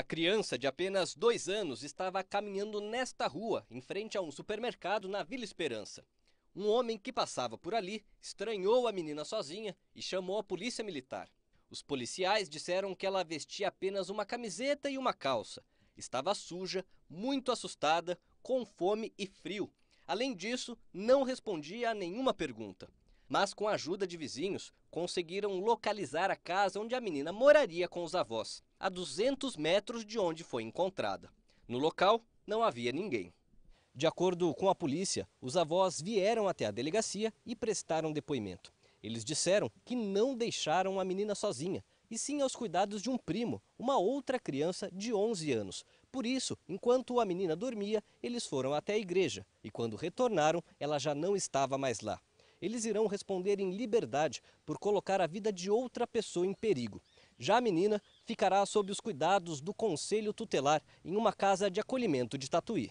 A criança de apenas dois anos estava caminhando nesta rua, em frente a um supermercado na Vila Esperança. Um homem que passava por ali estranhou a menina sozinha e chamou a polícia militar. Os policiais disseram que ela vestia apenas uma camiseta e uma calça. Estava suja, muito assustada, com fome e frio. Além disso, não respondia a nenhuma pergunta mas com a ajuda de vizinhos, conseguiram localizar a casa onde a menina moraria com os avós, a 200 metros de onde foi encontrada. No local, não havia ninguém. De acordo com a polícia, os avós vieram até a delegacia e prestaram depoimento. Eles disseram que não deixaram a menina sozinha, e sim aos cuidados de um primo, uma outra criança de 11 anos. Por isso, enquanto a menina dormia, eles foram até a igreja e, quando retornaram, ela já não estava mais lá eles irão responder em liberdade por colocar a vida de outra pessoa em perigo. Já a menina ficará sob os cuidados do conselho tutelar em uma casa de acolhimento de Tatuí.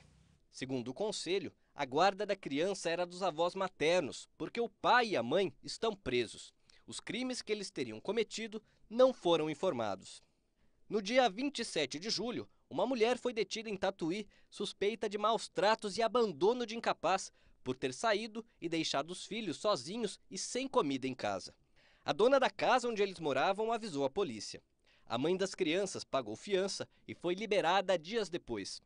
Segundo o conselho, a guarda da criança era dos avós maternos, porque o pai e a mãe estão presos. Os crimes que eles teriam cometido não foram informados. No dia 27 de julho, uma mulher foi detida em Tatuí, suspeita de maus tratos e abandono de incapaz por ter saído e deixado os filhos sozinhos e sem comida em casa. A dona da casa onde eles moravam avisou a polícia. A mãe das crianças pagou fiança e foi liberada dias depois.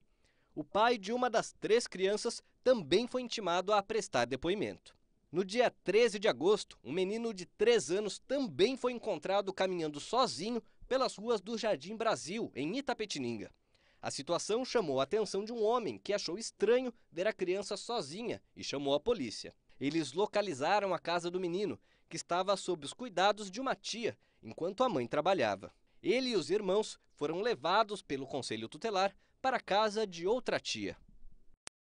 O pai de uma das três crianças também foi intimado a prestar depoimento. No dia 13 de agosto, um menino de 3 anos também foi encontrado caminhando sozinho pelas ruas do Jardim Brasil, em Itapetininga. A situação chamou a atenção de um homem que achou estranho ver a criança sozinha e chamou a polícia. Eles localizaram a casa do menino, que estava sob os cuidados de uma tia, enquanto a mãe trabalhava. Ele e os irmãos foram levados pelo conselho tutelar para a casa de outra tia.